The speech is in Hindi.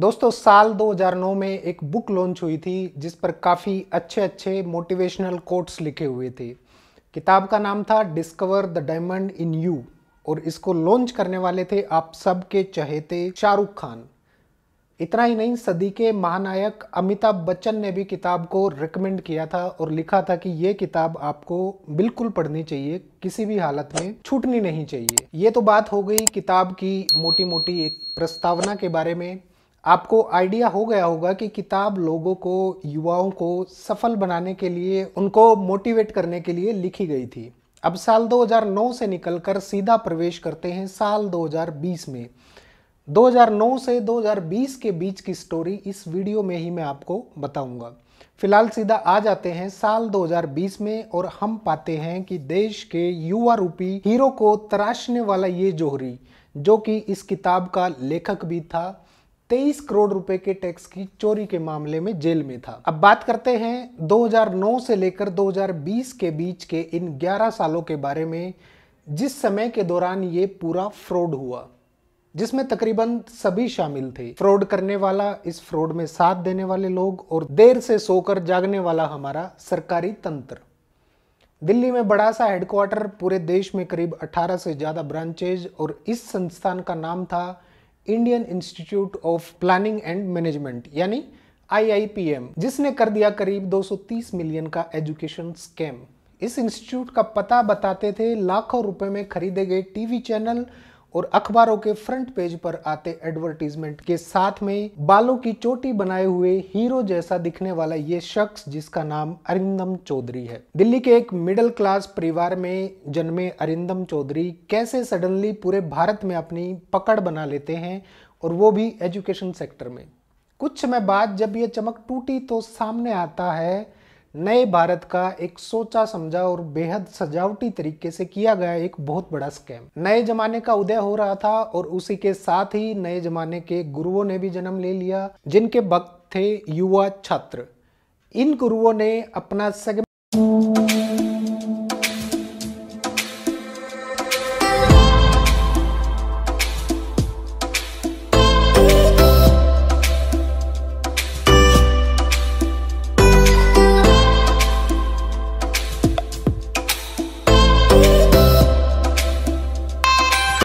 दोस्तों साल 2009 में एक बुक लॉन्च हुई थी जिस पर काफ़ी अच्छे अच्छे मोटिवेशनल कोट्स लिखे हुए थे किताब का नाम था discover the diamond in you और इसको लॉन्च करने वाले थे आप सब के चहेते शाहरुख खान इतना ही नहीं सदी के महानायक अमिताभ बच्चन ने भी किताब को रिकमेंड किया था और लिखा था कि ये किताब आपको बिल्कुल पढ़नी चाहिए किसी भी हालत में छूटनी नहीं चाहिए ये तो बात हो गई किताब की मोटी मोटी एक प्रस्तावना के बारे में आपको आइडिया हो गया होगा कि किताब लोगों को युवाओं को सफल बनाने के लिए उनको मोटिवेट करने के लिए लिखी गई थी अब साल 2009 से निकलकर सीधा प्रवेश करते हैं साल 2020 में 2009 से 2020 के बीच की स्टोरी इस वीडियो में ही मैं आपको बताऊंगा फिलहाल सीधा आ जाते हैं साल 2020 में और हम पाते हैं कि देश के युवा रूपी हीरो को तराशने वाला ये जोहरी जो कि इस किताब का लेखक भी था तेईस करोड़ रुपए के टैक्स की चोरी के मामले में जेल में था अब बात करते हैं 2009 से लेकर 2020 के बीच के इन 11 सालों के बारे में जिस समय के दौरान ये पूरा फ्रॉड हुआ जिसमें तकरीबन सभी शामिल थे फ्रॉड करने वाला इस फ्रॉड में साथ देने वाले लोग और देर से सोकर जागने वाला हमारा सरकारी तंत्र दिल्ली में बड़ा सा हेडक्वार्टर पूरे देश में करीब 18 से ज़्यादा ब्रांचेज और इस संस्थान का नाम था Indian institute of planning and management यानी आईआईपीएम जिसने कर दिया करीब 230 मिलियन का एजुकेशन स्कैम इस इंस्टीट्यूट का पता बताते थे लाखों रुपए में खरीदे गए टीवी चैनल और अखबारों के फ्रंट पेज पर आते एडवर्टीजमेंट के साथ में बालों की चोटी बनाए हुए हीरो जैसा दिखने वाला ये शख्स जिसका नाम अरिंदम चौधरी है दिल्ली के एक मिडिल क्लास परिवार में जन्मे अरिंदम चौधरी कैसे सडनली पूरे भारत में अपनी पकड़ बना लेते हैं और वो भी एजुकेशन सेक्टर में कुछ समय बाद जब ये चमक टूटी तो सामने आता है नए भारत का एक सोचा समझा और बेहद सजावटी तरीके से किया गया एक बहुत बड़ा स्कैम नए जमाने का उदय हो रहा था और उसी के साथ ही नए जमाने के गुरुओं ने भी जन्म ले लिया जिनके भक्त थे युवा छात्र इन गुरुओं ने अपना सेगमेंट